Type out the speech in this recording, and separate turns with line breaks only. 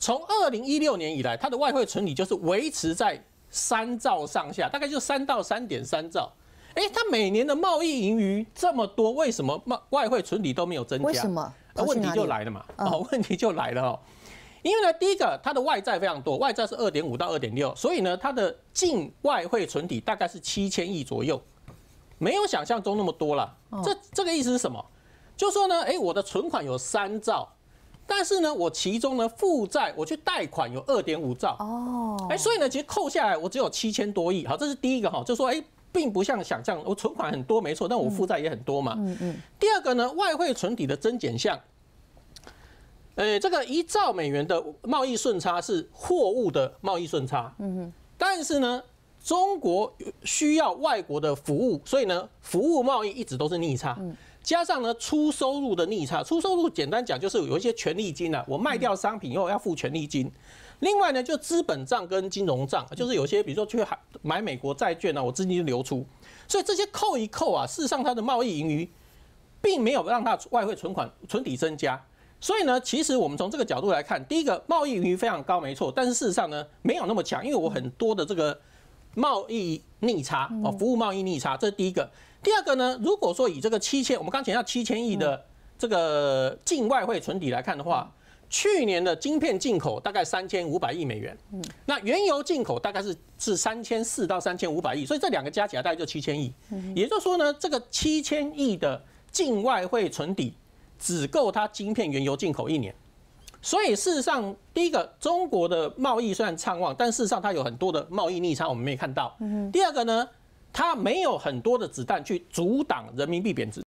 从二零一六年以来，它的外汇存底就是维持在三兆上下，大概就三到三点三兆。哎，它每年的贸易盈余这么多，为什么外外汇存底都没有增加？为什么？那问题就来了嘛，哦，问题就来了哦。因为呢，第一个，它的外债非常多，外债是二点五到二点六，所以呢，它的净外汇存底大概是七千亿左右，没有想象中那么多了。这这个意思是什么？就说呢，哎，我的存款有三兆。但是呢，我其中呢负债，我去贷款有二点五兆哦，哎，所以呢，其实扣下来我只有七千多亿，好，这是第一个哈，就说哎，并不像想象，我存款很多没错，但我负债也很多嘛。嗯嗯。第二个呢，外汇存底的增减项，哎，这个一兆美元的贸易顺差是货物的贸易顺差，嗯哼，但是呢。中国需要外国的服务，所以呢，服务贸易一直都是逆差。加上呢，出收入的逆差，出收入简单讲就是有一些权利金啊，我卖掉商品以后要付权利金。另外呢，就资本账跟金融账，就是有些比如说去买美国债券啊，我资金流出。所以这些扣一扣啊，事实上它的贸易盈余并没有让它外汇存款存底增加。所以呢，其实我们从这个角度来看，第一个贸易盈余非常高，没错，但是事实上呢，没有那么强，因为我很多的这个。贸易逆差哦，服务贸易逆差，这是第一个。第二个呢，如果说以这个七千，我们刚讲到七千亿的这个境外汇存底来看的话，去年的晶片进口大概三千五百亿美元，嗯，那原油进口大概是是三千四到三千五百亿，所以这两个加起来大概就七千亿。也就是说呢，这个七千亿的境外汇存底只够它晶片、原油进口一年。所以事实上，第一个，中国的贸易虽然畅旺，但事实上它有很多的贸易逆差，我们没看到。第二个呢，它没有很多的子弹去阻挡人民币贬值。